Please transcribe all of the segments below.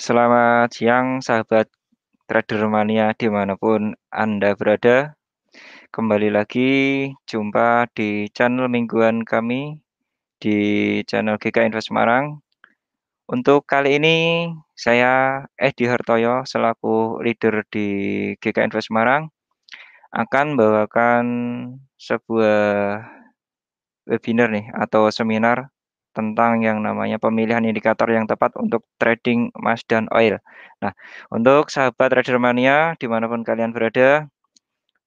Selamat siang sahabat Trader Mania dimanapun Anda berada. Kembali lagi jumpa di channel mingguan kami di channel GK Invest Semarang. Untuk kali ini saya Edi Hartoyo selaku leader di GK Invest Semarang akan membawakan sebuah webinar nih atau seminar tentang yang namanya pemilihan indikator yang tepat untuk trading emas dan oil. Nah, untuk sahabat trader mania dimanapun kalian berada,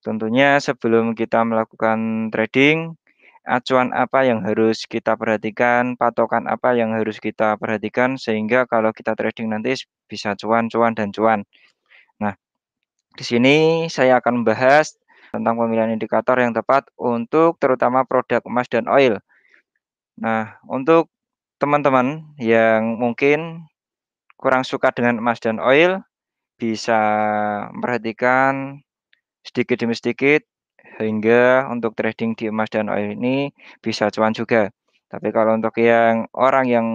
tentunya sebelum kita melakukan trading, acuan apa yang harus kita perhatikan, patokan apa yang harus kita perhatikan, sehingga kalau kita trading nanti bisa cuan, cuan, dan cuan. Nah, di sini saya akan membahas tentang pemilihan indikator yang tepat untuk terutama produk emas dan oil. Nah, untuk teman-teman yang mungkin kurang suka dengan emas dan oil, bisa memperhatikan sedikit demi sedikit hingga untuk trading di emas dan oil ini bisa cuan juga. Tapi kalau untuk yang orang yang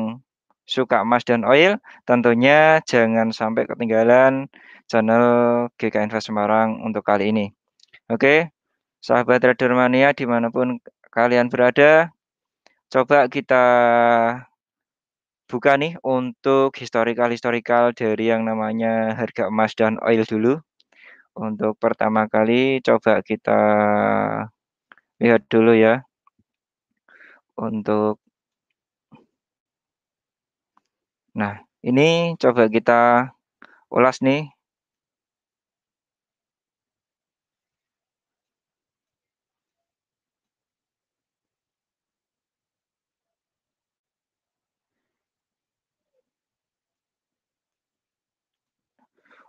suka emas dan oil, tentunya jangan sampai ketinggalan channel GK Invest Semarang untuk kali ini. Oke, sahabat trader mania dimanapun kalian berada, Coba kita buka nih untuk historical-historical dari yang namanya harga emas dan oil dulu. Untuk pertama kali coba kita lihat dulu ya. Untuk Nah, ini coba kita ulas nih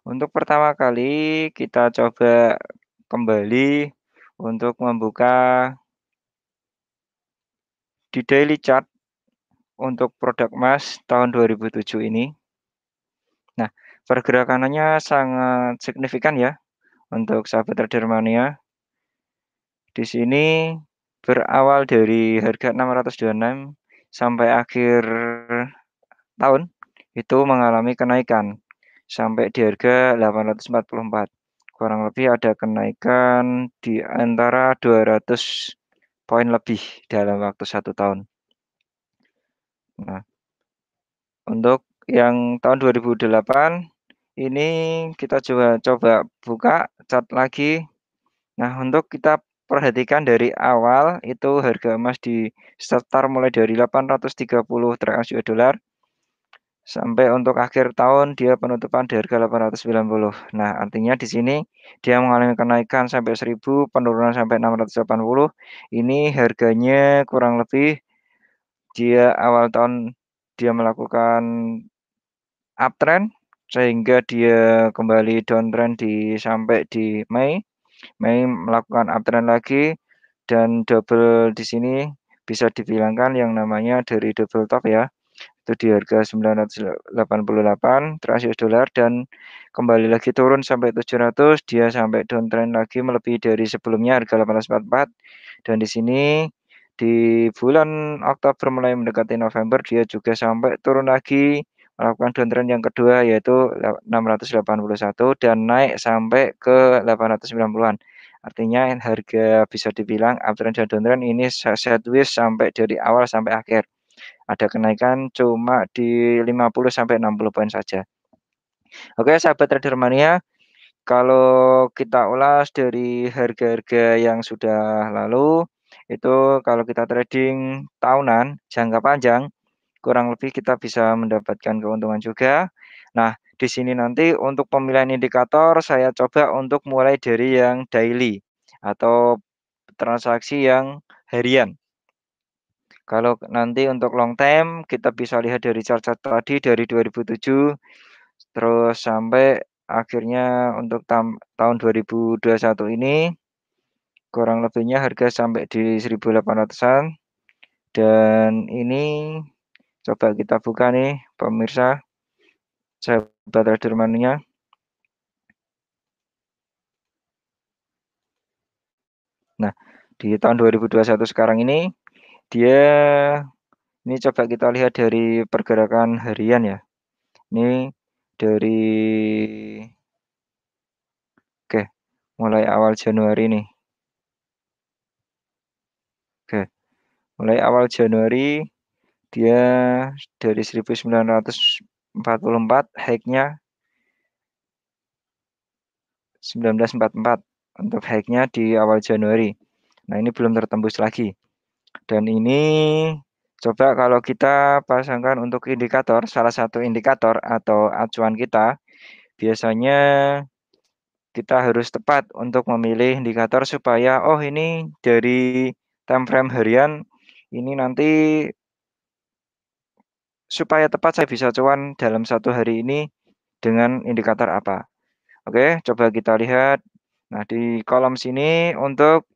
Untuk pertama kali kita coba kembali untuk membuka di daily chart untuk produk emas tahun 2007 ini. Nah, pergerakannya sangat signifikan ya untuk sahabat trader mania. Di sini berawal dari harga 626 sampai akhir tahun itu mengalami kenaikan sampai di harga 844. Kurang lebih ada kenaikan di antara 200 poin lebih dalam waktu satu tahun. Nah, untuk yang tahun 2008 ini kita coba coba buka cat lagi. Nah, untuk kita perhatikan dari awal itu harga emas di start mulai dari 830 transaksi dolar sampai untuk akhir tahun dia penutupan di harga 890. Nah, artinya di sini dia mengalami kenaikan sampai 1000, penurunan sampai 680. Ini harganya kurang lebih dia awal tahun dia melakukan uptrend sehingga dia kembali downtrend di sampai di Mei. Mei melakukan uptrend lagi dan double di sini bisa dibilangkan yang namanya dari double top ya itu di harga 988 trust dolar dan kembali lagi turun sampai 700 dia sampai downtrend lagi melebihi dari sebelumnya harga 844 dan di sini di bulan Oktober mulai mendekati November dia juga sampai turun lagi melakukan downtrend yang kedua yaitu 681 dan naik sampai ke 890-an. Artinya harga bisa dibilang uptrend dan downtrend ini sideways sampai dari awal sampai akhir. Ada kenaikan cuma di 50 sampai 60 poin saja. Oke, sahabat trader mania, kalau kita ulas dari harga-harga yang sudah lalu, itu kalau kita trading tahunan jangka panjang kurang lebih kita bisa mendapatkan keuntungan juga. Nah, di sini nanti untuk pemilihan indikator saya coba untuk mulai dari yang daily atau transaksi yang harian. Kalau nanti untuk long time kita bisa lihat dari chart-chart tadi dari 2007 terus sampai akhirnya untuk tam, tahun 2021 ini kurang lebihnya harga sampai di 1800-an dan ini coba kita buka nih pemirsa sahabat trader mania nah di tahun 2021 sekarang ini dia ini coba kita lihat dari pergerakan harian ya. Ini dari Oke, mulai awal Januari nih. Oke. Mulai awal Januari dia dari 1944 high 1944 untuk high di awal Januari. Nah, ini belum tertembus lagi. Dan ini coba kalau kita pasangkan untuk indikator, salah satu indikator atau acuan kita, biasanya kita harus tepat untuk memilih indikator supaya oh ini dari time frame harian ini nanti supaya tepat saya bisa cuan dalam satu hari ini dengan indikator apa. Oke, coba kita lihat. Nah, di kolom sini untuk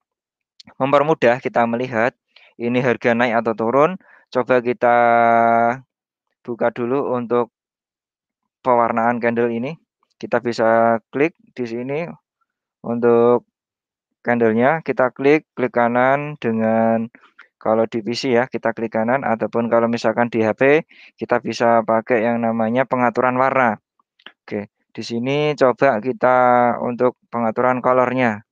mempermudah kita melihat ini harga naik atau turun. Coba kita buka dulu untuk pewarnaan candle ini. Kita bisa klik di sini untuk candlenya. Kita klik klik kanan dengan kalau di PC ya kita klik kanan ataupun kalau misalkan di HP kita bisa pakai yang namanya pengaturan warna. Oke, di sini coba kita untuk pengaturan colornya.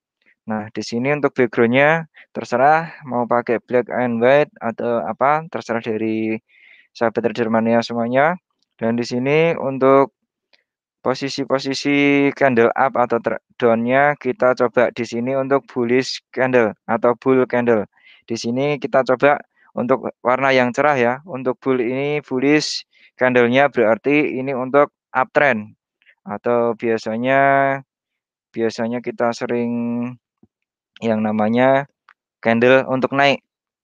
Nah, di sini untuk backgroundnya terserah mau pakai black and white atau apa, terserah dari sahabat trader semuanya. Dan di sini untuk posisi-posisi candle up atau down-nya kita coba di sini untuk bullish candle atau bull candle. Di sini kita coba untuk warna yang cerah ya. Untuk bull ini bullish candlenya berarti ini untuk uptrend atau biasanya biasanya kita sering yang namanya candle untuk naik.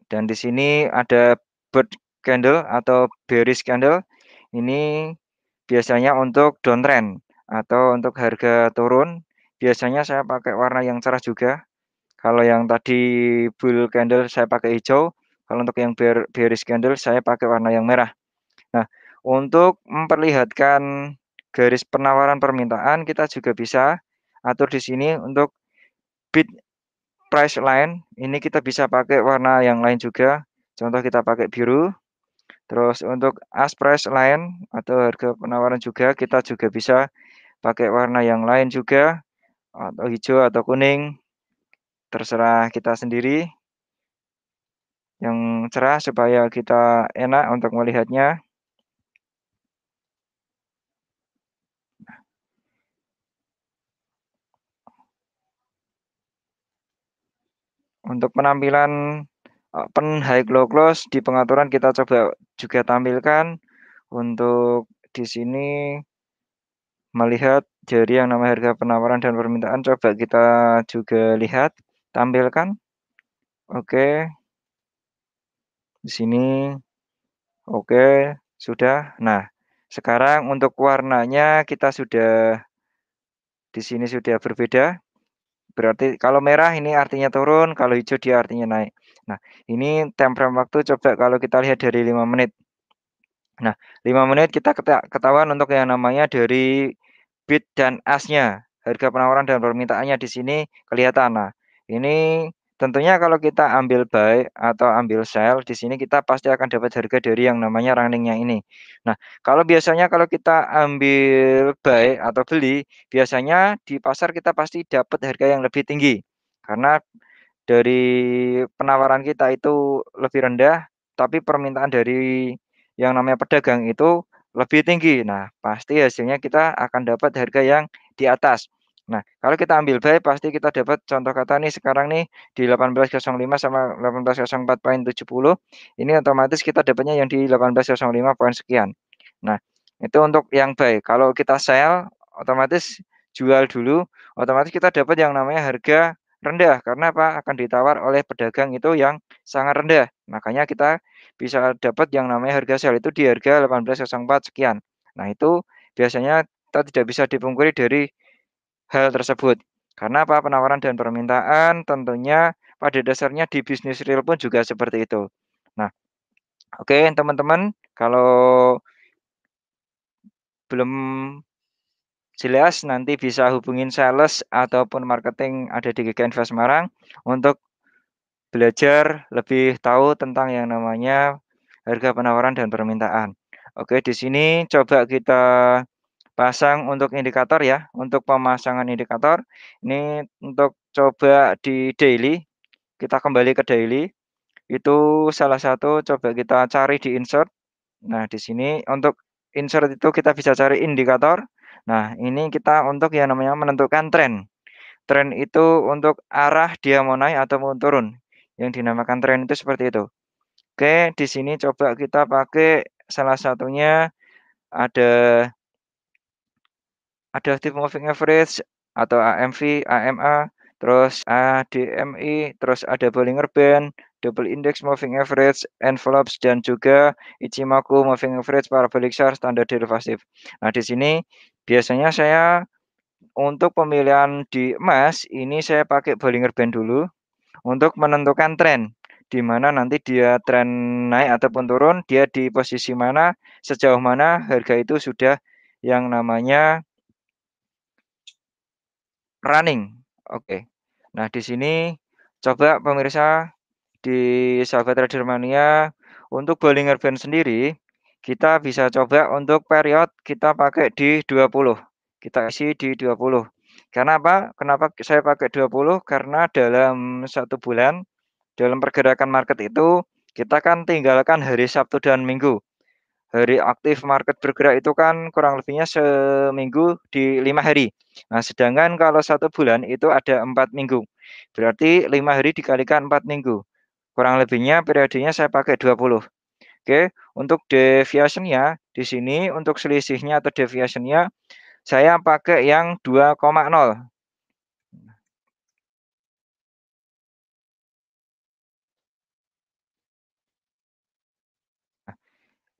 Dan di sini ada bird candle atau bearish candle. Ini biasanya untuk downtrend atau untuk harga turun. Biasanya saya pakai warna yang cerah juga. Kalau yang tadi bull candle saya pakai hijau. Kalau untuk yang bear bearish candle saya pakai warna yang merah. Nah, untuk memperlihatkan garis penawaran permintaan kita juga bisa atur di sini untuk bid price line ini kita bisa pakai warna yang lain juga contoh kita pakai biru terus untuk as price line atau harga penawaran juga kita juga bisa pakai warna yang lain juga atau hijau atau kuning terserah kita sendiri yang cerah supaya kita enak untuk melihatnya Untuk penampilan open eh, high low close di pengaturan kita coba juga tampilkan untuk di sini melihat jari yang nama harga penawaran dan permintaan coba kita juga lihat tampilkan. Oke. Di sini oke sudah. Nah, sekarang untuk warnanya kita sudah di sini sudah berbeda. Berarti kalau merah ini artinya turun, kalau hijau dia artinya naik. Nah, ini temperam waktu coba kalau kita lihat dari 5 menit. Nah, 5 menit kita ketahuan untuk yang namanya dari bid dan asnya. Harga penawaran dan permintaannya di sini kelihatan. Nah, ini Tentunya kalau kita ambil buy atau ambil sell di sini kita pasti akan dapat harga dari yang namanya runningnya ini. Nah, kalau biasanya kalau kita ambil buy atau beli, biasanya di pasar kita pasti dapat harga yang lebih tinggi. Karena dari penawaran kita itu lebih rendah, tapi permintaan dari yang namanya pedagang itu lebih tinggi. Nah, pasti hasilnya kita akan dapat harga yang di atas. Nah, kalau kita ambil by pasti kita dapat contoh kata nih sekarang nih di 1805 sama 1804.70. Ini otomatis kita dapatnya yang di 1805 poin sekian. Nah, itu untuk yang buy Kalau kita sell otomatis jual dulu, otomatis kita dapat yang namanya harga rendah karena apa? akan ditawar oleh pedagang itu yang sangat rendah. Makanya kita bisa dapat yang namanya harga sell itu di harga 1804 sekian. Nah, itu biasanya kita tidak bisa dipungkiri dari hal tersebut. Karena apa penawaran dan permintaan tentunya pada dasarnya di bisnis real pun juga seperti itu. Nah, oke okay, teman-teman, kalau belum jelas nanti bisa hubungin sales ataupun marketing ada di GK Invest Marang untuk belajar lebih tahu tentang yang namanya harga penawaran dan permintaan. Oke, di sini coba kita pasang untuk indikator ya untuk pemasangan indikator ini untuk coba di daily kita kembali ke daily itu salah satu coba kita cari di insert nah di sini untuk insert itu kita bisa cari indikator nah ini kita untuk yang namanya menentukan tren tren itu untuk arah dia mau naik atau mau turun yang dinamakan tren itu seperti itu Oke, di sini coba kita pakai salah satunya ada ada moving average atau AMV, AMA, terus ADMI, terus ada Bollinger Band, Double Index Moving Average, Envelopes, dan juga Ichimoku Moving Average Parabolic Chart Standar Derivatif. Nah, di sini biasanya saya untuk pemilihan di emas ini saya pakai Bollinger Band dulu untuk menentukan tren di mana nanti dia tren naik ataupun turun, dia di posisi mana, sejauh mana harga itu sudah yang namanya running. Oke. Okay. Nah, di sini coba pemirsa di sahabat Trader Mania untuk Bollinger Band sendiri kita bisa coba untuk period kita pakai di 20. Kita isi di 20. Karena apa? Kenapa saya pakai 20? Karena dalam satu bulan dalam pergerakan market itu kita kan tinggalkan hari Sabtu dan Minggu hari aktif market bergerak itu kan kurang lebihnya seminggu di lima hari. Nah, sedangkan kalau satu bulan itu ada empat minggu. Berarti lima hari dikalikan empat minggu. Kurang lebihnya periodenya saya pakai 20. Oke, untuk deviationnya di sini untuk selisihnya atau deviationnya saya pakai yang nol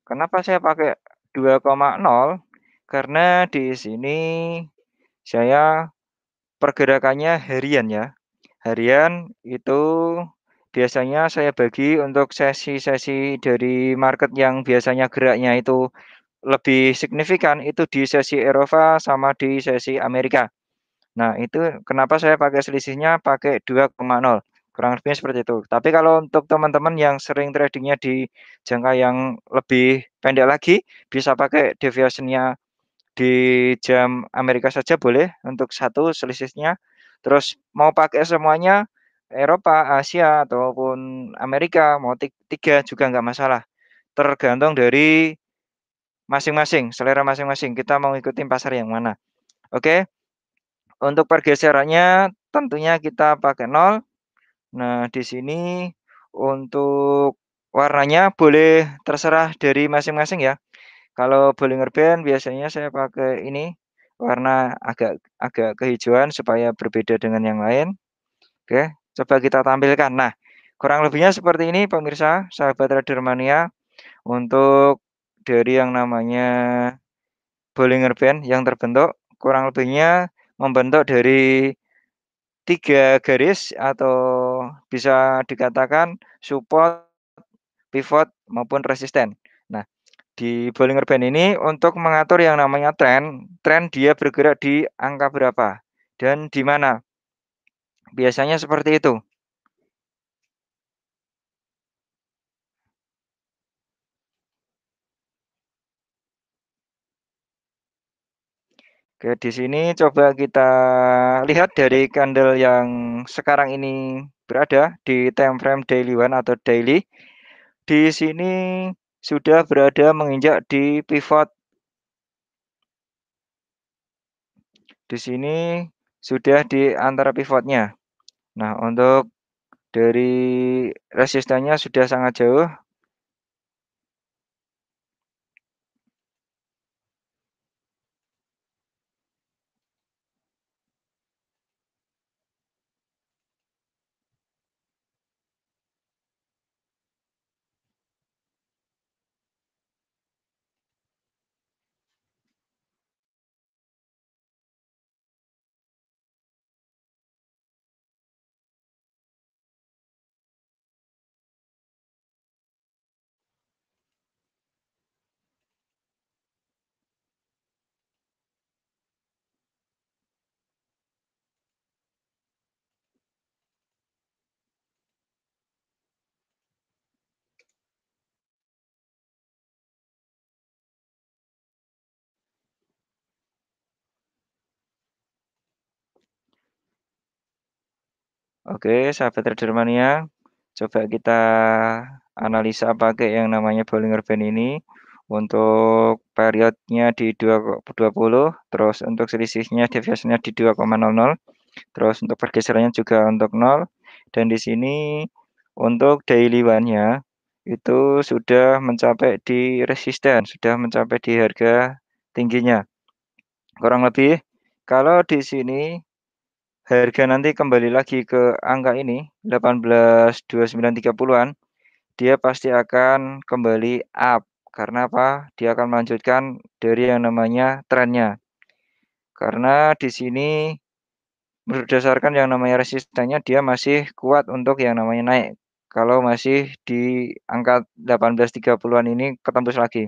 Kenapa saya pakai 2,0? Karena di sini saya pergerakannya harian ya. Harian itu biasanya saya bagi untuk sesi-sesi dari market yang biasanya geraknya itu lebih signifikan itu di sesi Eropa sama di sesi Amerika. Nah, itu kenapa saya pakai selisihnya pakai 2,0. Kurang lebihnya seperti itu. Tapi kalau untuk teman-teman yang sering tradingnya di jangka yang lebih pendek lagi, bisa pakai deviationnya di jam Amerika saja boleh untuk satu selisihnya. Terus mau pakai semuanya Eropa, Asia ataupun Amerika mau tiga juga nggak masalah. Tergantung dari masing-masing, selera masing-masing. Kita mau ngikutin pasar yang mana. Oke. Untuk pergeserannya tentunya kita pakai nol Nah, di sini untuk warnanya boleh terserah dari masing-masing ya. Kalau Bollinger Band biasanya saya pakai ini warna agak agak kehijauan supaya berbeda dengan yang lain. Oke, coba kita tampilkan. Nah, kurang lebihnya seperti ini pemirsa, sahabat Trader Mania untuk dari yang namanya Bollinger Band yang terbentuk kurang lebihnya membentuk dari tiga garis atau bisa dikatakan support, pivot maupun resisten. Nah, di Bollinger Band ini untuk mengatur yang namanya tren, tren dia bergerak di angka berapa dan di mana. Biasanya seperti itu. Oke, di sini coba kita lihat dari candle yang sekarang ini berada di time frame daily one atau daily. Di sini sudah berada menginjak di pivot. Di sini sudah di antara pivotnya. Nah, untuk dari resistennya sudah sangat jauh. Oke, sahabat trader mania, coba kita analisa pakai yang namanya Bollinger Band ini untuk periodnya di 220, terus untuk selisihnya deviasinya di 2,00, terus untuk pergeserannya juga untuk 0 dan di sini untuk daily one-nya itu sudah mencapai di resisten, sudah mencapai di harga tingginya. Kurang lebih kalau di sini harga nanti kembali lagi ke angka ini 182930-an dia pasti akan kembali up karena apa dia akan melanjutkan dari yang namanya trennya karena di sini berdasarkan yang namanya resistennya dia masih kuat untuk yang namanya naik kalau masih di angka 1830-an ini ketembus lagi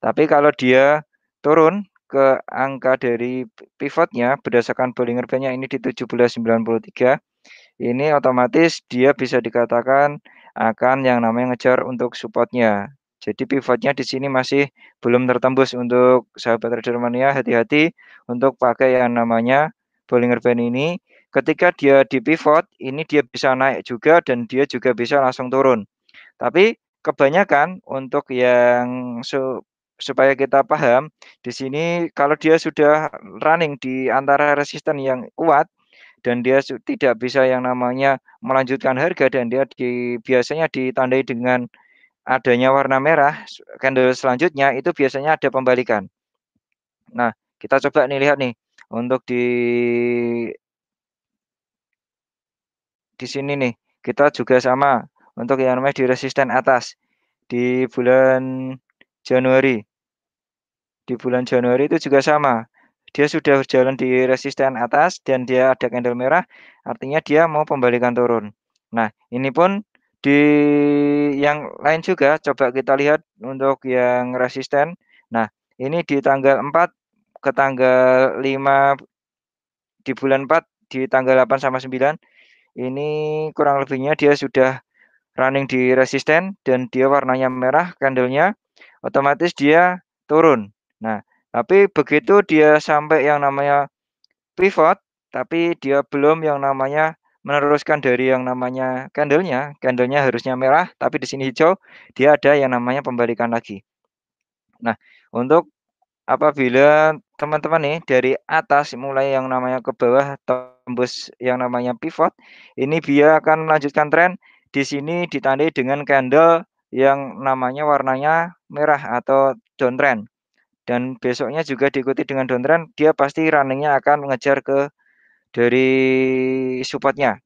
tapi kalau dia turun ke angka dari pivotnya berdasarkan Bollinger Bandnya ini di 1793 ini otomatis dia bisa dikatakan akan yang namanya ngejar untuk supportnya jadi pivotnya di sini masih belum tertembus untuk sahabat trader mania hati-hati untuk pakai yang namanya Bollinger Band ini. Ketika dia di pivot, ini dia bisa naik juga dan dia juga bisa langsung turun. Tapi kebanyakan untuk yang supaya kita paham, di sini kalau dia sudah running di antara resisten yang kuat dan dia tidak bisa yang namanya melanjutkan harga dan dia di, biasanya ditandai dengan adanya warna merah candle selanjutnya itu biasanya ada pembalikan. Nah, kita coba nih lihat nih untuk di di sini nih kita juga sama untuk yang namanya di resisten atas di bulan Januari. Di bulan Januari itu juga sama. Dia sudah berjalan di resisten atas dan dia ada candle merah, artinya dia mau pembalikan turun. Nah, ini pun di yang lain juga coba kita lihat untuk yang resisten. Nah, ini di tanggal 4 ke tanggal 5 di bulan 4 di tanggal 8 sama 9 ini kurang lebihnya dia sudah running di resisten dan dia warnanya merah candlenya otomatis dia turun. Nah, tapi begitu dia sampai yang namanya pivot, tapi dia belum yang namanya meneruskan dari yang namanya candlenya, candlenya harusnya merah, tapi di sini hijau, dia ada yang namanya pembalikan lagi. Nah, untuk apabila teman-teman nih dari atas mulai yang namanya ke bawah tembus yang namanya pivot, ini dia akan melanjutkan tren di sini ditandai dengan candle yang namanya warnanya merah atau downtrend. Dan besoknya juga diikuti dengan downtrend, dia pasti runningnya akan mengejar ke dari supportnya.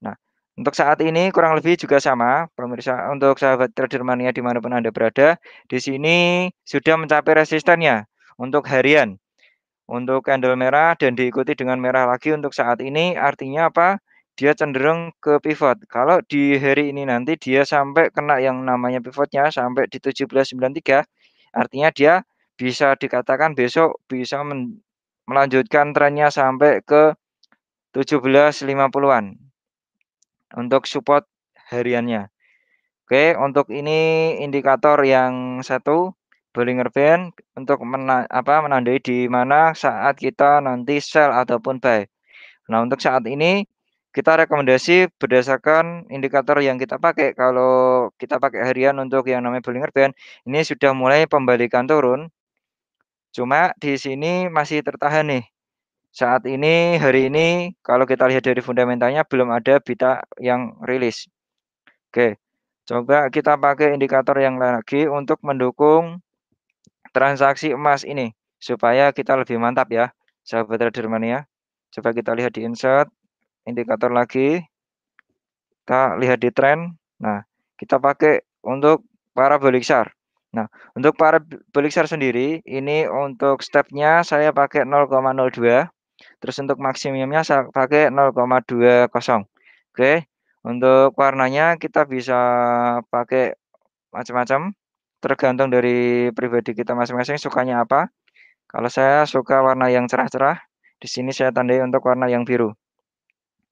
Nah, untuk saat ini kurang lebih juga sama, pemirsa. Untuk sahabat trader mania dimanapun Anda berada, di sini sudah mencapai resistennya untuk harian. Untuk candle merah dan diikuti dengan merah lagi untuk saat ini, artinya apa? dia cenderung ke pivot. Kalau di hari ini nanti dia sampai kena yang namanya pivotnya sampai di 1793, artinya dia bisa dikatakan besok bisa melanjutkan trennya sampai ke 1750-an untuk support hariannya. Oke, untuk ini indikator yang satu Bollinger Band untuk mena apa menandai di mana saat kita nanti sell ataupun buy. Nah, untuk saat ini kita rekomendasi berdasarkan indikator yang kita pakai. Kalau kita pakai harian untuk yang namanya Bollinger Band, ini sudah mulai pembalikan turun. Cuma di sini masih tertahan nih. Saat ini, hari ini, kalau kita lihat dari fundamentalnya, belum ada bita yang rilis. Oke, coba kita pakai indikator yang lagi untuk mendukung transaksi emas ini. Supaya kita lebih mantap ya, sahabat trader mania. Coba kita lihat di insert indikator lagi. Kita lihat di trend. Nah, kita pakai untuk para SAR. Nah, untuk para SAR sendiri, ini untuk stepnya saya pakai 0,02. Terus untuk maksimumnya saya pakai 0,20. Oke, untuk warnanya kita bisa pakai macam-macam. Tergantung dari pribadi kita masing-masing sukanya apa. Kalau saya suka warna yang cerah-cerah, di sini saya tandai untuk warna yang biru.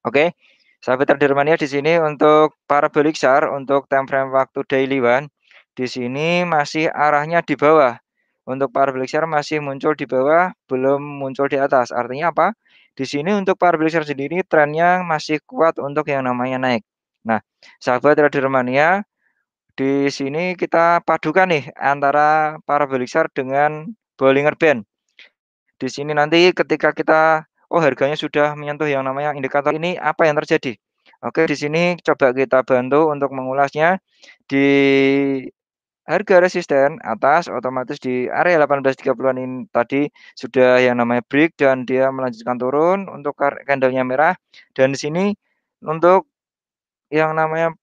Oke. Okay? Sahabat mania di sini untuk parabolik SAR untuk time frame waktu daily one di sini masih arahnya di bawah. Untuk parabolik SAR masih muncul di bawah, belum muncul di atas. Artinya apa? Di sini untuk parabolik SAR sendiri trennya masih kuat untuk yang namanya naik. Nah, sahabat trader mania, di sini kita padukan nih antara parabolik SAR dengan Bollinger Band. Di sini nanti ketika kita oh harganya sudah menyentuh yang namanya indikator ini apa yang terjadi? Oke, di sini coba kita bantu untuk mengulasnya di harga resisten atas otomatis di area 1830-an ini tadi sudah yang namanya break dan dia melanjutkan turun untuk candlenya merah dan di sini untuk yang namanya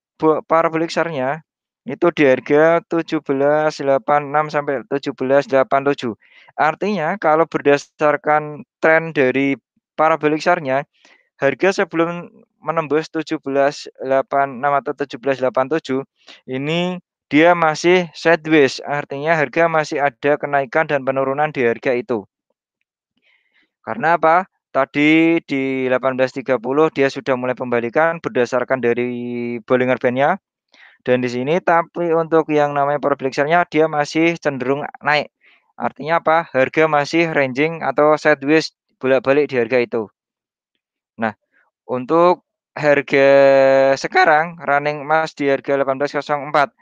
parabolic share-nya itu di harga 1786 sampai 1787. Artinya kalau berdasarkan tren dari parabolik sarnya harga sebelum menembus 1786 atau 1787 ini dia masih sideways, artinya harga masih ada kenaikan dan penurunan di harga itu. Karena apa? Tadi di 18.30 dia sudah mulai pembalikan berdasarkan dari Bollinger bandnya, Dan di sini tapi untuk yang namanya perbelixernya dia masih cenderung naik. Artinya apa? Harga masih ranging atau sideways bolak-balik di harga itu. Nah, untuk harga sekarang running emas di harga 1804.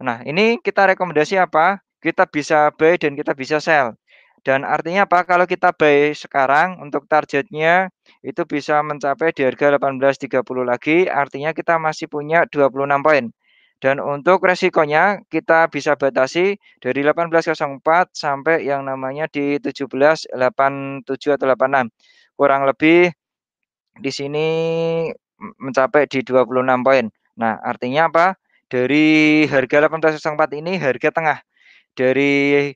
Nah, ini kita rekomendasi apa? Kita bisa buy dan kita bisa sell. Dan artinya apa? Kalau kita buy sekarang untuk targetnya itu bisa mencapai di harga 18.30 lagi, artinya kita masih punya 26 poin. Dan untuk resikonya kita bisa batasi dari 1804 sampai yang namanya di 1787 atau 86. Kurang lebih di sini mencapai di 26 poin. Nah, artinya apa? Dari harga 1804 ini harga tengah. Dari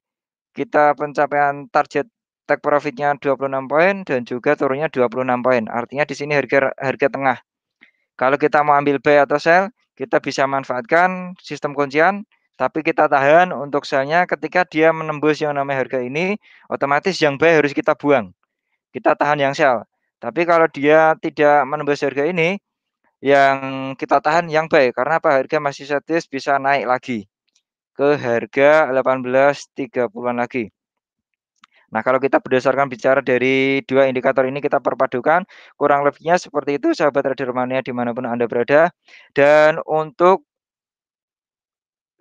kita pencapaian target take profitnya 26 poin dan juga turunnya 26 poin. Artinya di sini harga harga tengah. Kalau kita mau ambil buy atau sell, kita bisa manfaatkan sistem kuncian, tapi kita tahan untuk selnya ketika dia menembus yang namanya harga ini, otomatis yang baik harus kita buang. Kita tahan yang sell. Tapi kalau dia tidak menembus harga ini, yang kita tahan yang baik karena apa harga masih setis bisa naik lagi ke harga 18.30-an lagi. Nah, kalau kita berdasarkan bicara dari dua indikator ini kita perpadukan, kurang lebihnya seperti itu sahabat trader mania dimanapun Anda berada. Dan untuk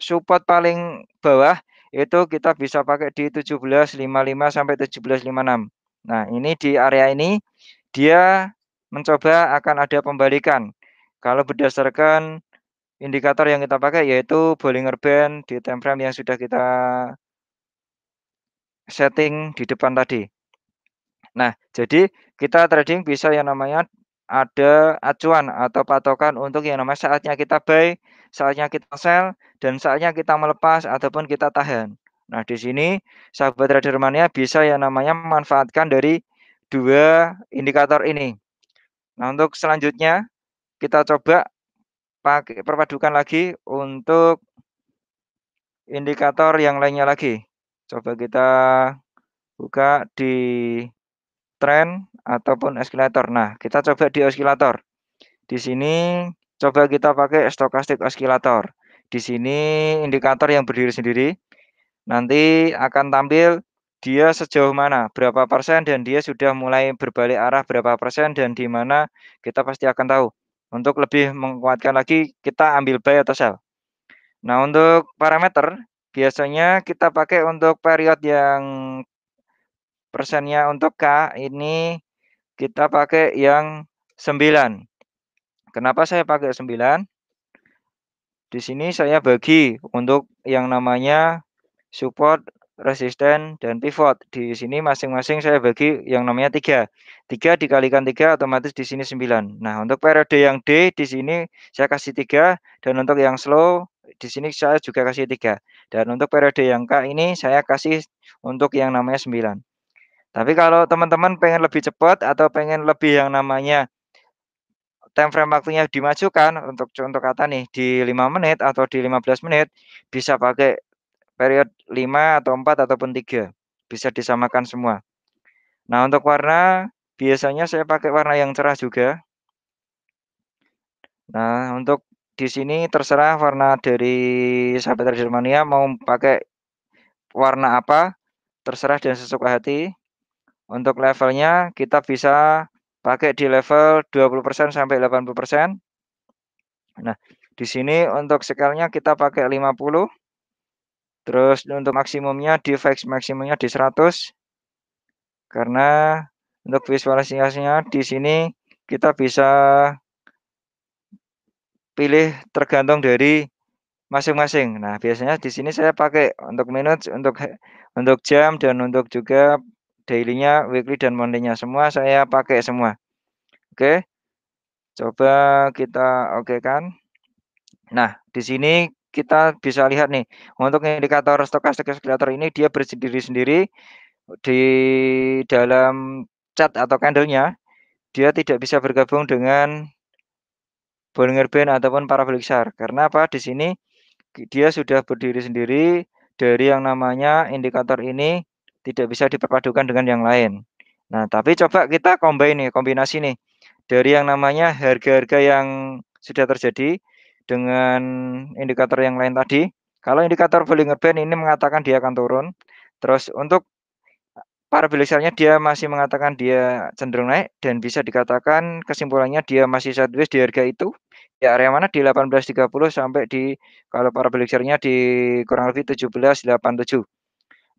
support paling bawah itu kita bisa pakai di 1755 sampai 1756. Nah, ini di area ini dia mencoba akan ada pembalikan. Kalau berdasarkan indikator yang kita pakai yaitu Bollinger Band di time frame yang sudah kita setting di depan tadi. Nah, jadi kita trading bisa yang namanya ada acuan atau patokan untuk yang namanya saatnya kita buy, saatnya kita sell, dan saatnya kita melepas ataupun kita tahan. Nah, di sini sahabat trader mania bisa yang namanya memanfaatkan dari dua indikator ini. Nah, untuk selanjutnya kita coba pakai perpadukan lagi untuk indikator yang lainnya lagi. Coba kita buka di trend ataupun oscillator. Nah, kita coba di oscillator. Di sini coba kita pakai stokastik oscillator. Di sini indikator yang berdiri sendiri. Nanti akan tampil dia sejauh mana, berapa persen dan dia sudah mulai berbalik arah berapa persen dan di mana kita pasti akan tahu. Untuk lebih menguatkan lagi kita ambil buy atau sell. Nah, untuk parameter Biasanya kita pakai untuk period yang persennya untuk K ini kita pakai yang 9. Kenapa saya pakai 9? Di sini saya bagi untuk yang namanya support, resisten, dan pivot. Di sini masing-masing saya bagi yang namanya 3. 3 dikalikan 3 otomatis di sini 9. Nah, untuk periode yang D di sini saya kasih 3 dan untuk yang slow di sini saya juga kasih tiga. Dan untuk periode yang K ini saya kasih untuk yang namanya 9. Tapi kalau teman-teman pengen lebih cepat atau pengen lebih yang namanya time frame waktunya dimajukan untuk contoh kata nih di 5 menit atau di 15 menit bisa pakai periode 5 atau 4 ataupun 3. Bisa disamakan semua. Nah, untuk warna biasanya saya pakai warna yang cerah juga. Nah, untuk di sini terserah warna dari sahabat Dermania mau pakai warna apa terserah dan sesuka hati untuk levelnya kita bisa pakai di level 20% sampai 80% nah di sini untuk skillnya kita pakai 50 terus untuk maksimumnya di fix maksimumnya di 100 karena untuk visualisasinya di sini kita bisa pilih tergantung dari masing-masing. Nah, biasanya di sini saya pakai untuk minutes, untuk untuk jam dan untuk juga daily-nya, weekly dan monthly-nya semua saya pakai semua. Oke. Coba kita oke kan. Nah, di sini kita bisa lihat nih untuk indikator stokastik oscillator ini dia berdiri sendiri di dalam cat atau candlenya dia tidak bisa bergabung dengan Bollinger Band ataupun para parabolik Karena apa? Di sini dia sudah berdiri sendiri dari yang namanya indikator ini tidak bisa diperpadukan dengan yang lain. Nah, tapi coba kita combine nih, kombinasi nih dari yang namanya harga-harga yang sudah terjadi dengan indikator yang lain tadi. Kalau indikator Bollinger Band ini mengatakan dia akan turun, terus untuk Para belisarnya dia masih mengatakan dia cenderung naik dan bisa dikatakan kesimpulannya dia masih sideways di harga itu di area mana di 18.30 sampai di kalau para belisarnya di kurang lebih 17.87.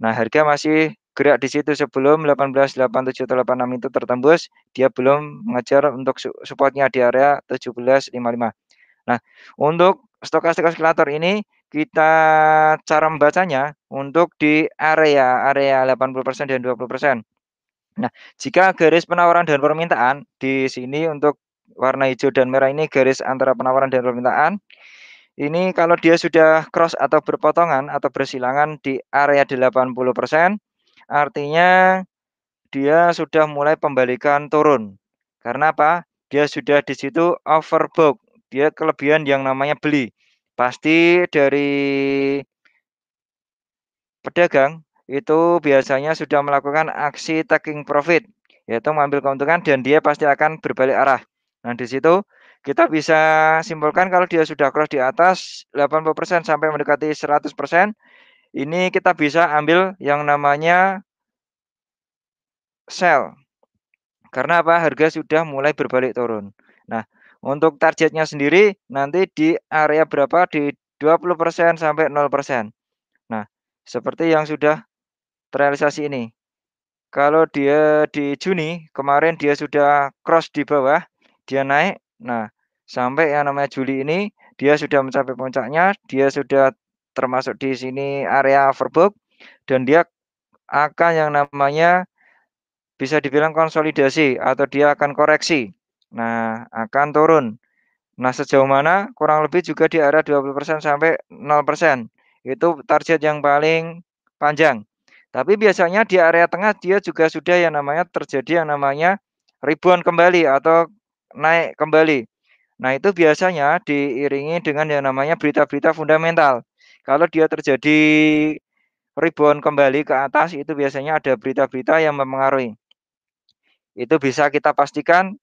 Nah, harga masih gerak di situ sebelum 18.87 86 itu tertembus, dia belum mengejar untuk supportnya di area 17.55. Nah, untuk stokastik oscillator ini kita cara membacanya untuk di area area 80% dan 20%. Nah, jika garis penawaran dan permintaan di sini untuk warna hijau dan merah ini garis antara penawaran dan permintaan. Ini kalau dia sudah cross atau berpotongan atau bersilangan di area 80%, artinya dia sudah mulai pembalikan turun. Karena apa? Dia sudah di situ overbook. Dia kelebihan yang namanya beli. Pasti dari pedagang itu biasanya sudah melakukan aksi taking profit, yaitu mengambil keuntungan dan dia pasti akan berbalik arah. Nah, di situ kita bisa simpulkan kalau dia sudah cross di atas 80% sampai mendekati 100%, ini kita bisa ambil yang namanya sell. Karena apa? Harga sudah mulai berbalik turun. Nah, untuk targetnya sendiri nanti di area berapa? Di 20% sampai 0%. Nah, seperti yang sudah terrealisasi ini. Kalau dia di Juni, kemarin dia sudah cross di bawah, dia naik. Nah, sampai yang namanya Juli ini, dia sudah mencapai puncaknya, dia sudah termasuk di sini area overbook, dan dia akan yang namanya bisa dibilang konsolidasi atau dia akan koreksi. Nah, akan turun. Nah, sejauh mana kurang lebih juga di area 20% sampai 0%. Itu target yang paling panjang. Tapi biasanya di area tengah dia juga sudah yang namanya terjadi yang namanya ribuan kembali atau naik kembali. Nah, itu biasanya diiringi dengan yang namanya berita-berita fundamental. Kalau dia terjadi ribuan kembali ke atas itu biasanya ada berita-berita yang mempengaruhi. Itu bisa kita pastikan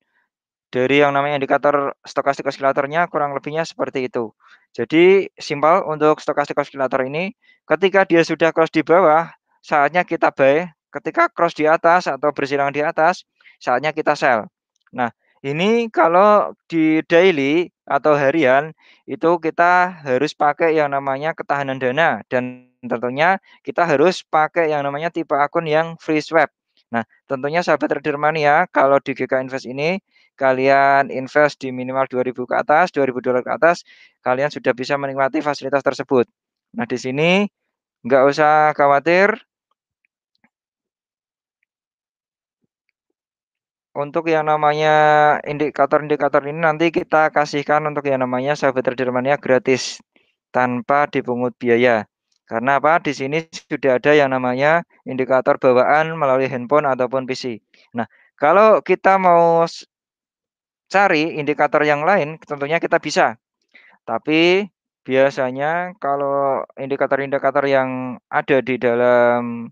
dari yang namanya indikator stokastik oscillatornya kurang lebihnya seperti itu. Jadi simpel untuk stokastik oscillator ini ketika dia sudah cross di bawah saatnya kita buy, ketika cross di atas atau bersilang di atas saatnya kita sell. Nah, ini kalau di daily atau harian itu kita harus pakai yang namanya ketahanan dana dan tentunya kita harus pakai yang namanya tipe akun yang free swap. Nah, tentunya sahabat trader mania kalau di GK Invest ini kalian invest di minimal 2000 ke atas, 2000 dolar ke atas, kalian sudah bisa menikmati fasilitas tersebut. Nah, di sini nggak usah khawatir. Untuk yang namanya indikator-indikator ini nanti kita kasihkan untuk yang namanya sahabat trader mania gratis tanpa dipungut biaya. Karena apa? Di sini sudah ada yang namanya indikator bawaan melalui handphone ataupun PC. Nah, kalau kita mau cari indikator yang lain, tentunya kita bisa. Tapi biasanya kalau indikator-indikator yang ada di dalam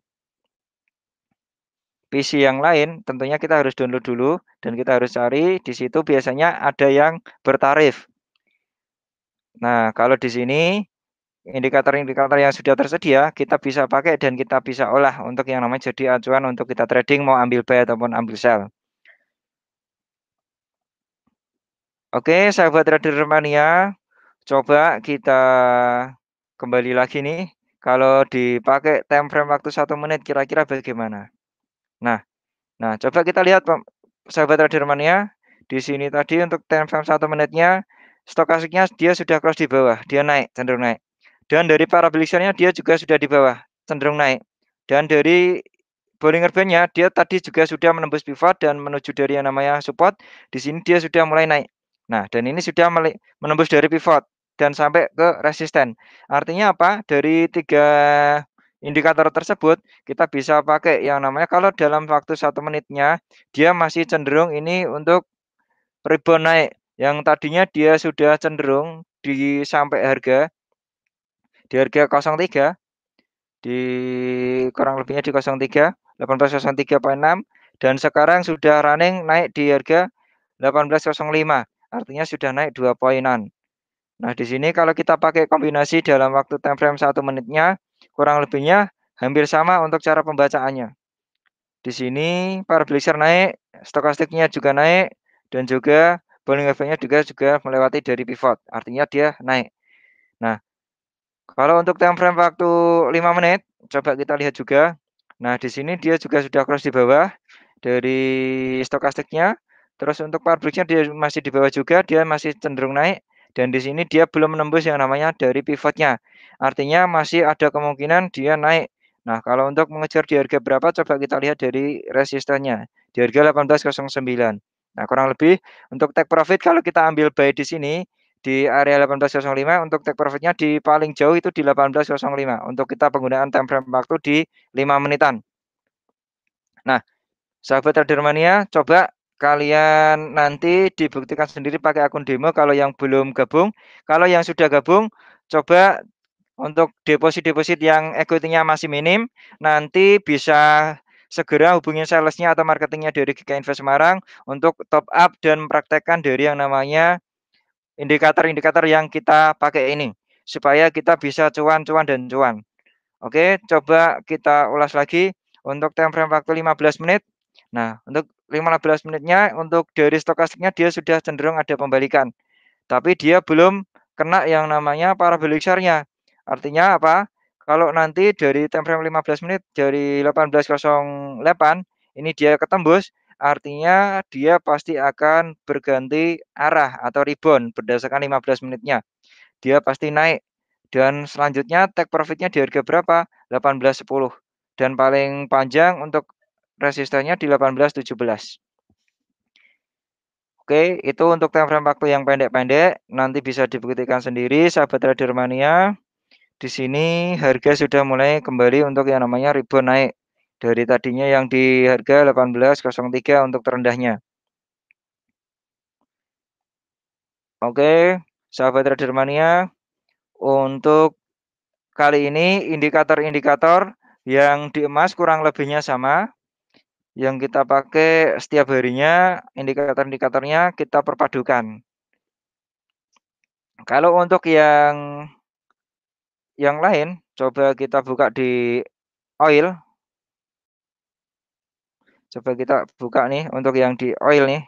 PC yang lain, tentunya kita harus download dulu dan kita harus cari di situ biasanya ada yang bertarif. Nah, kalau di sini indikator-indikator yang sudah tersedia, kita bisa pakai dan kita bisa olah untuk yang namanya jadi acuan untuk kita trading mau ambil buy ataupun ambil sell. Oke, sahabat trader mania, coba kita kembali lagi nih. Kalau dipakai time frame waktu satu menit, kira-kira bagaimana? Nah, nah coba kita lihat sahabat trader mania. Di sini tadi untuk time frame satu menitnya, stokastiknya dia sudah cross di bawah, dia naik, cenderung naik. Dan dari para dia juga sudah di bawah, cenderung naik. Dan dari Bollinger Band-nya dia tadi juga sudah menembus pivot dan menuju dari yang namanya support. Di sini dia sudah mulai naik. Nah, dan ini sudah menembus dari pivot dan sampai ke resisten. Artinya apa? Dari tiga indikator tersebut kita bisa pakai yang namanya kalau dalam waktu satu menitnya dia masih cenderung ini untuk rebound naik yang tadinya dia sudah cenderung di sampai harga di harga 03 di kurang lebihnya di 03 1803.6 dan sekarang sudah running naik di harga 1805 Artinya sudah naik dua poinan. Nah, di sini kalau kita pakai kombinasi dalam waktu time frame satu menitnya, kurang lebihnya hampir sama untuk cara pembacaannya. Di sini para naik, stokastiknya juga naik, dan juga bowling average-nya juga juga melewati dari pivot. Artinya dia naik. Nah, kalau untuk time frame waktu 5 menit, coba kita lihat juga. Nah, di sini dia juga sudah cross di bawah dari stokastiknya Terus untuk power dia masih di bawah juga, dia masih cenderung naik. Dan di sini dia belum menembus yang namanya dari pivotnya. Artinya masih ada kemungkinan dia naik. Nah, kalau untuk mengejar di harga berapa, coba kita lihat dari resistennya. Di harga 18.09. Nah, kurang lebih untuk take profit kalau kita ambil buy di sini, di area 18.05 untuk take profitnya di paling jauh itu di 18.05 untuk kita penggunaan time frame waktu di 5 menitan. Nah, sahabat trader mania coba kalian nanti dibuktikan sendiri pakai akun demo kalau yang belum gabung. Kalau yang sudah gabung, coba untuk deposit-deposit yang equity-nya masih minim, nanti bisa segera hubungi salesnya atau marketingnya dari GK Invest Semarang untuk top up dan praktekkan dari yang namanya indikator-indikator yang kita pakai ini supaya kita bisa cuan-cuan dan cuan. Oke, coba kita ulas lagi untuk time frame waktu 15 menit. Nah, untuk 15 menitnya untuk dari stokastiknya dia sudah cenderung ada pembalikan. Tapi dia belum kena yang namanya parabolic share-nya. Artinya apa? Kalau nanti dari time frame 15 menit dari 18.08 ini dia ketembus, artinya dia pasti akan berganti arah atau rebound berdasarkan 15 menitnya. Dia pasti naik dan selanjutnya take profitnya di harga berapa? 18.10 dan paling panjang untuk Resistennya di 1817. Oke, itu untuk time frame waktu yang pendek-pendek. Nanti bisa dibuktikan sendiri, sahabat trader mania. Di sini harga sudah mulai kembali untuk yang namanya ribbon naik. Dari tadinya yang di harga 18.03 untuk terendahnya. Oke, sahabat trader mania. Untuk kali ini indikator-indikator yang di emas kurang lebihnya sama yang kita pakai setiap harinya, indikator-indikatornya kita perpadukan. Kalau untuk yang yang lain, coba kita buka di oil. Coba kita buka nih untuk yang di oil nih.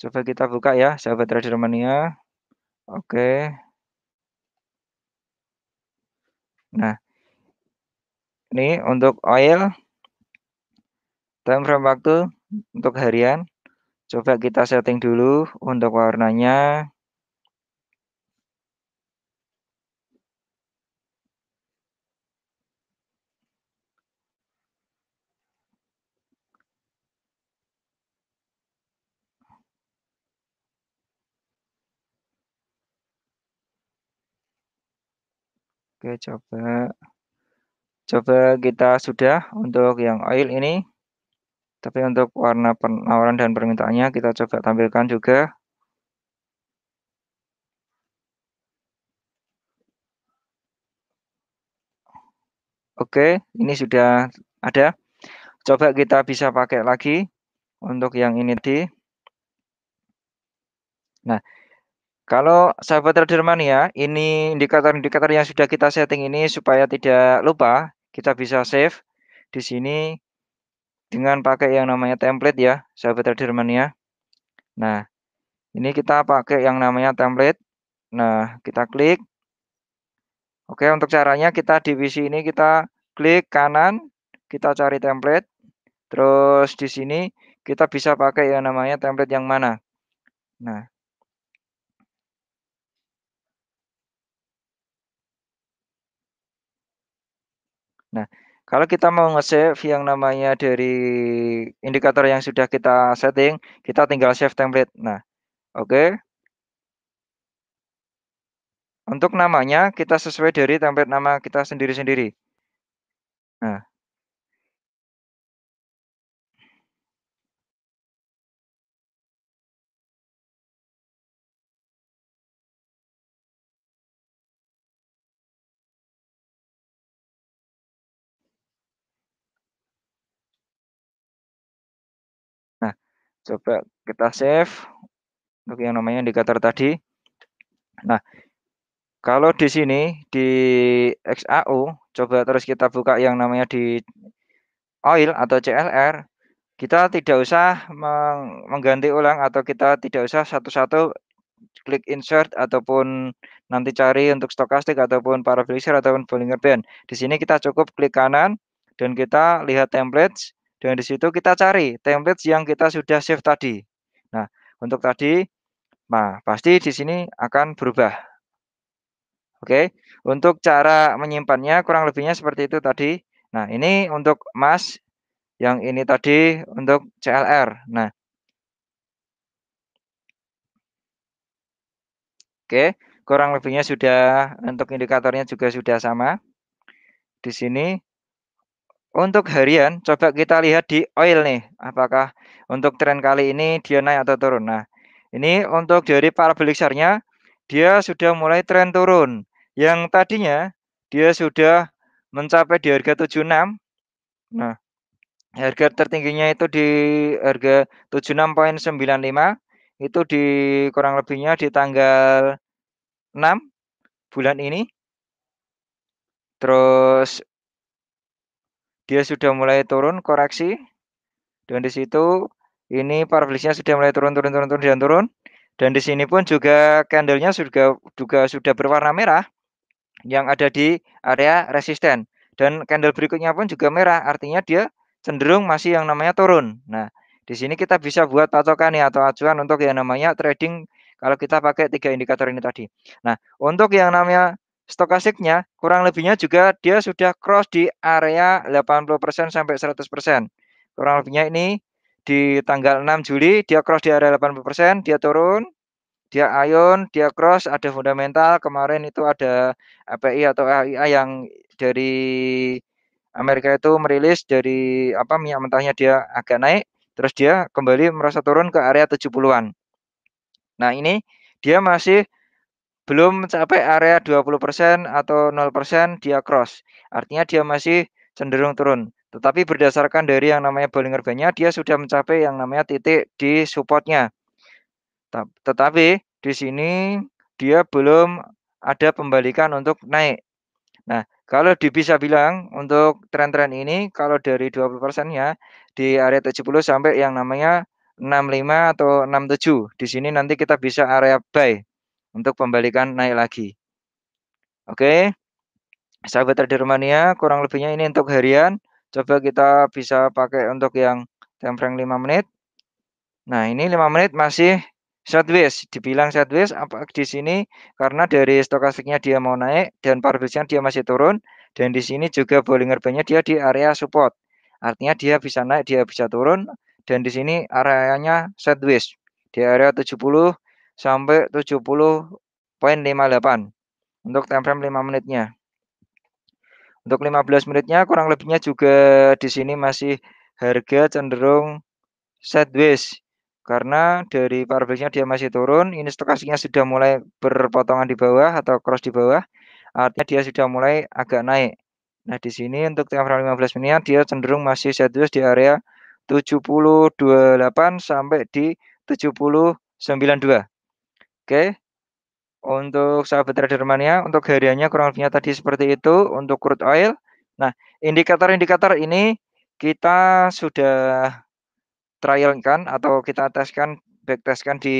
Coba kita buka ya, sahabat Trader Mania. Oke. Nah, ini untuk oil, time frame waktu untuk harian, coba kita setting dulu untuk warnanya. Oke, coba coba kita sudah untuk yang oil ini. Tapi untuk warna penawaran dan permintaannya kita coba tampilkan juga. Oke, ini sudah ada. Coba kita bisa pakai lagi untuk yang ini di. Nah, kalau sahabat trader mania, ini indikator-indikator yang sudah kita setting ini supaya tidak lupa, kita bisa save di sini dengan pakai yang namanya template ya, sahabat trader mania. Nah, ini kita pakai yang namanya template. Nah, kita klik. Oke, untuk caranya kita di PC ini kita klik kanan, kita cari template. Terus di sini kita bisa pakai yang namanya template yang mana. Nah, Nah, kalau kita mau nge-save yang namanya dari indikator yang sudah kita setting, kita tinggal save template. Nah, oke. Okay. Untuk namanya kita sesuai dari template nama kita sendiri-sendiri. Nah, Coba kita save untuk yang namanya indikator tadi. Nah, kalau di sini di XAU coba terus kita buka yang namanya di oil atau CLR, kita tidak usah mengganti ulang atau kita tidak usah satu-satu klik insert ataupun nanti cari untuk stokastik ataupun parabolizer ataupun Bollinger Band. Di sini kita cukup klik kanan dan kita lihat templates dan di situ kita cari template yang kita sudah save tadi. Nah, untuk tadi, nah pasti di sini akan berubah. Oke, untuk cara menyimpannya kurang lebihnya seperti itu tadi. Nah, ini untuk emas, yang ini tadi untuk CLR. Nah, Oke, kurang lebihnya sudah untuk indikatornya juga sudah sama. Di sini untuk harian, coba kita lihat di oil nih. Apakah untuk tren kali ini dia naik atau turun? Nah, ini untuk dari para chart dia sudah mulai tren turun. Yang tadinya dia sudah mencapai di harga 76. Nah, harga tertingginya itu di harga 76.95 itu di kurang lebihnya di tanggal 6 bulan ini. Terus dia sudah mulai turun koreksi dan di situ ini parabolisnya sudah mulai turun turun turun turun dan turun dan di sini pun juga candlenya juga juga sudah berwarna merah yang ada di area resisten dan candle berikutnya pun juga merah artinya dia cenderung masih yang namanya turun. Nah, di sini kita bisa buat patokan ya atau acuan untuk yang namanya trading kalau kita pakai tiga indikator ini tadi. Nah, untuk yang namanya stokastiknya kurang lebihnya juga dia sudah cross di area 80% sampai 100%. Kurang lebihnya ini di tanggal 6 Juli dia cross di area 80%, dia turun, dia ayun, dia cross, ada fundamental. Kemarin itu ada API atau AIA yang dari Amerika itu merilis dari apa minyak mentahnya dia agak naik, terus dia kembali merasa turun ke area 70-an. Nah, ini dia masih belum mencapai area 20% atau 0% dia cross. Artinya dia masih cenderung turun. Tetapi berdasarkan dari yang namanya Bollinger nya dia sudah mencapai yang namanya titik di supportnya. Tetapi di sini dia belum ada pembalikan untuk naik. Nah, kalau bisa bilang untuk tren-tren ini, kalau dari 20% ya, di area 70 sampai yang namanya 65 atau 67. Di sini nanti kita bisa area buy untuk pembalikan naik lagi. Oke. Sahabat trader mania, kurang lebihnya ini untuk harian. Coba kita bisa pakai untuk yang time frame 5 menit. Nah, ini 5 menit masih sideways, dibilang sideways apa di sini karena dari stokastiknya dia mau naik dan parbisnya dia masih turun dan di sini juga Bollinger Bandnya dia di area support. Artinya dia bisa naik, dia bisa turun dan di sini areanya sideways di area 70 sampai 70.58 untuk time frame 5 menitnya. Untuk 15 menitnya kurang lebihnya juga di sini masih harga cenderung sideways karena dari parabelnya dia masih turun, ini stokasinya sudah mulai berpotongan di bawah atau cross di bawah, artinya dia sudah mulai agak naik. Nah, di sini untuk time frame 15 menitnya dia cenderung masih sideways di area 728 sampai di 792. Oke. Untuk sahabat trader mania, untuk hariannya kurang lebihnya tadi seperti itu untuk crude oil. Nah, indikator-indikator ini kita sudah trialkan atau kita teskan backtestkan di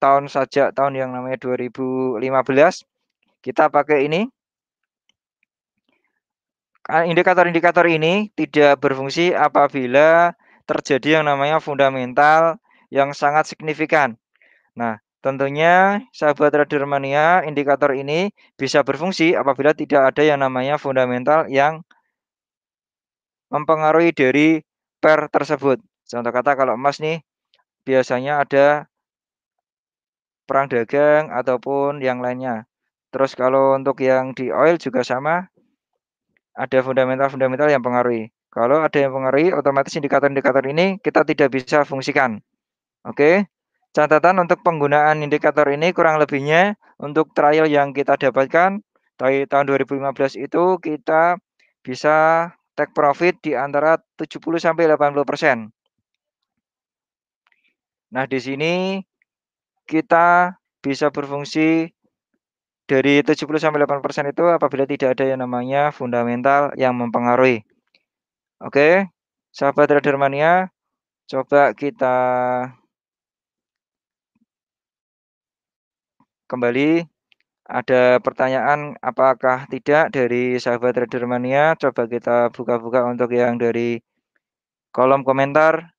tahun saja tahun yang namanya 2015 kita pakai ini nah, indikator-indikator ini tidak berfungsi apabila terjadi yang namanya fundamental yang sangat signifikan. Nah, Tentunya, sahabat trader mania, indikator ini bisa berfungsi apabila tidak ada yang namanya fundamental yang mempengaruhi dari pair tersebut. Contoh kata kalau emas nih, biasanya ada perang dagang ataupun yang lainnya. Terus kalau untuk yang di oil juga sama, ada fundamental-fundamental yang pengaruhi. Kalau ada yang pengaruhi, otomatis indikator-indikator ini kita tidak bisa fungsikan. Oke. Okay? Catatan untuk penggunaan indikator ini kurang lebihnya untuk trial yang kita dapatkan dari tahun 2015 itu kita bisa take profit di antara 70 sampai 80 persen. Nah di sini kita bisa berfungsi dari 70 sampai 80 persen itu apabila tidak ada yang namanya fundamental yang mempengaruhi. Oke, sahabat trader mania, coba kita kembali ada pertanyaan apakah tidak dari sahabat Trader Mania. Coba kita buka-buka untuk yang dari kolom komentar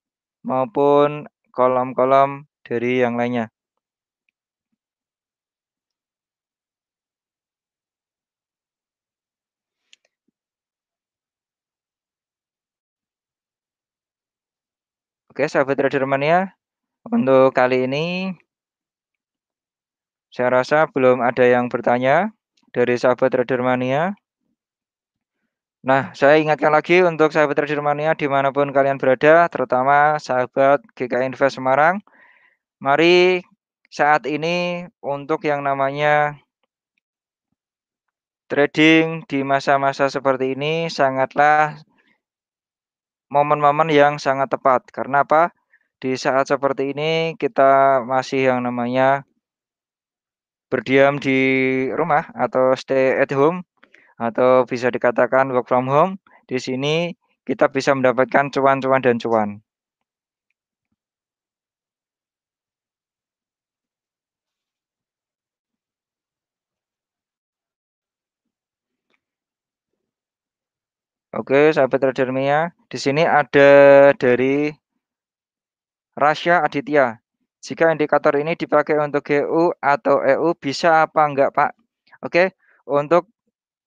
maupun kolom-kolom dari yang lainnya. Oke, sahabat Trader Mania, untuk kali ini saya rasa belum ada yang bertanya dari sahabat Trader Mania. Nah, saya ingatkan lagi untuk sahabat Trader Mania dimanapun kalian berada, terutama sahabat GK Invest Semarang. Mari saat ini untuk yang namanya trading di masa-masa seperti ini sangatlah momen-momen yang sangat tepat. Karena apa? Di saat seperti ini kita masih yang namanya berdiam di rumah atau stay at home atau bisa dikatakan work from home, di sini kita bisa mendapatkan cuan-cuan dan cuan. Oke, sahabat Radermia, di sini ada dari Rasya Aditya. Jika indikator ini dipakai untuk GU atau EU, bisa apa enggak, Pak? Oke, untuk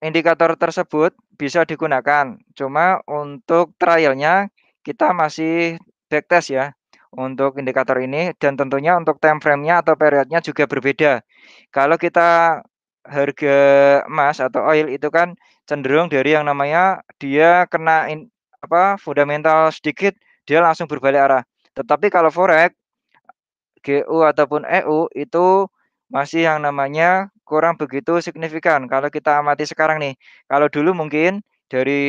indikator tersebut bisa digunakan. Cuma untuk trialnya kita masih backtest ya untuk indikator ini dan tentunya untuk time frame-nya atau periodnya juga berbeda. Kalau kita harga emas atau oil itu kan cenderung dari yang namanya dia kena in, apa fundamental sedikit dia langsung berbalik arah. Tetapi kalau forex GU ataupun EU itu masih yang namanya kurang begitu signifikan kalau kita amati sekarang nih. Kalau dulu mungkin dari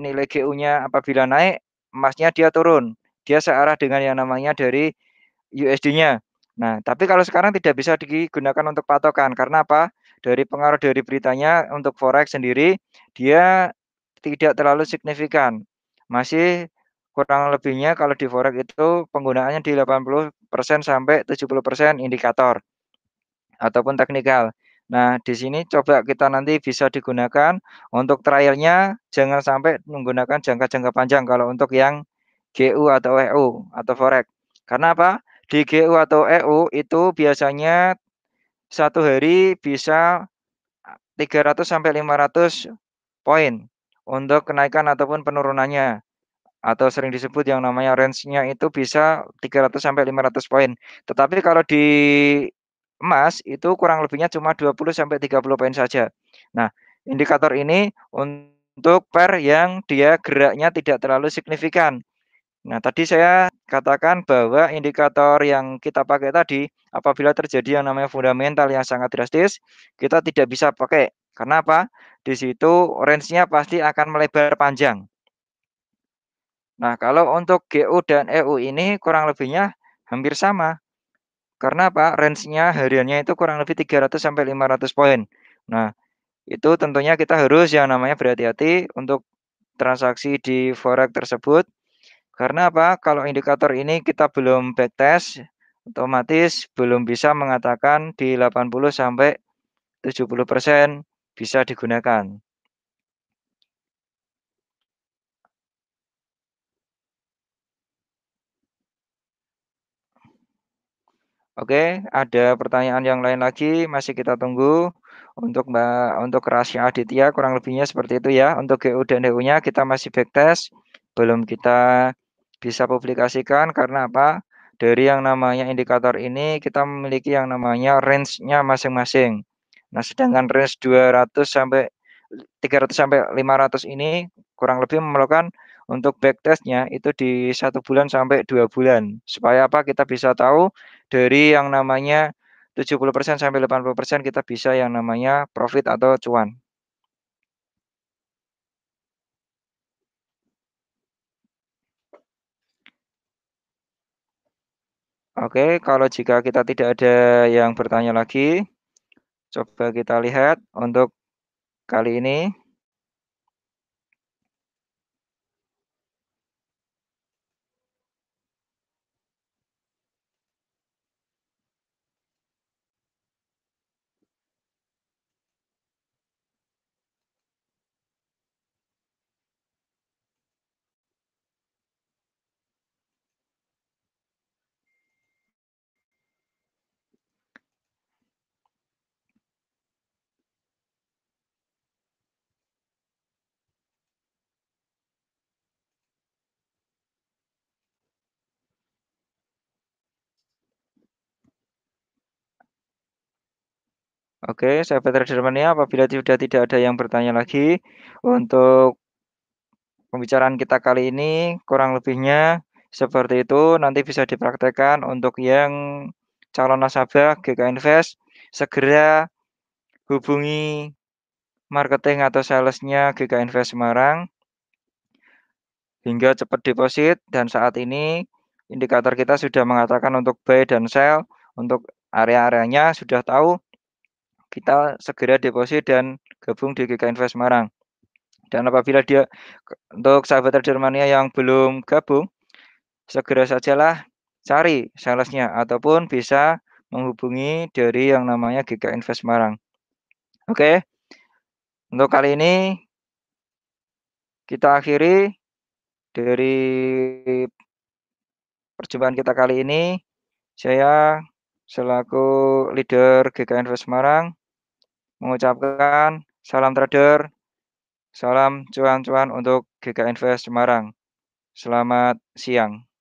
nilai GU-nya apabila naik, emasnya dia turun. Dia searah dengan yang namanya dari USD-nya. Nah, tapi kalau sekarang tidak bisa digunakan untuk patokan karena apa? Dari pengaruh dari beritanya untuk forex sendiri dia tidak terlalu signifikan. Masih kurang lebihnya kalau di forex itu penggunaannya di sampai 70% indikator ataupun teknikal. Nah, di sini coba kita nanti bisa digunakan untuk trialnya jangan sampai menggunakan jangka-jangka panjang kalau untuk yang GU atau EU atau forex. Karena apa? Di GU atau EU itu biasanya satu hari bisa 300 sampai 500 poin untuk kenaikan ataupun penurunannya atau sering disebut yang namanya range-nya itu bisa 300 sampai 500 poin. Tetapi kalau di emas itu kurang lebihnya cuma 20 sampai 30 poin saja. Nah, indikator ini untuk per yang dia geraknya tidak terlalu signifikan. Nah, tadi saya katakan bahwa indikator yang kita pakai tadi apabila terjadi yang namanya fundamental yang sangat drastis, kita tidak bisa pakai. Kenapa? Di situ range-nya pasti akan melebar panjang. Nah, kalau untuk GU dan EU ini kurang lebihnya hampir sama. Karena apa? Range-nya hariannya itu kurang lebih 300 sampai 500 poin. Nah, itu tentunya kita harus yang namanya berhati-hati untuk transaksi di forex tersebut. Karena apa? Kalau indikator ini kita belum backtest, otomatis belum bisa mengatakan di 80 sampai 70% bisa digunakan. Oke, ada pertanyaan yang lain lagi masih kita tunggu untuk Mbak untuk rahasia Aditya kurang lebihnya seperti itu ya. Untuk GU dan DU-nya kita masih backtest, belum kita bisa publikasikan karena apa? Dari yang namanya indikator ini kita memiliki yang namanya range-nya masing-masing. Nah, sedangkan range 200 sampai 300 sampai 500 ini kurang lebih memerlukan untuk backtestnya itu di satu bulan sampai dua bulan. Supaya apa? Kita bisa tahu dari yang namanya 70% sampai 80% kita bisa yang namanya profit atau cuan. Oke, kalau jika kita tidak ada yang bertanya lagi, coba kita lihat untuk kali ini. Oke, sahabat trader mania, ya, apabila sudah tidak ada yang bertanya lagi, untuk pembicaraan kita kali ini kurang lebihnya seperti itu. Nanti bisa dipraktekkan untuk yang calon nasabah GK Invest, segera hubungi marketing atau salesnya GK Invest Semarang hingga cepat deposit dan saat ini indikator kita sudah mengatakan untuk buy dan sell untuk area-areanya sudah tahu kita segera deposit dan gabung di GK Invest Semarang. Dan apabila dia untuk sahabat trader mania yang belum gabung, segera sajalah cari salesnya ataupun bisa menghubungi dari yang namanya GK Invest Semarang. Oke, untuk kali ini kita akhiri dari perjumpaan kita kali ini. Saya selaku leader GK Invest Semarang mengucapkan salam trader, salam cuan-cuan untuk GK Invest Semarang. Selamat siang.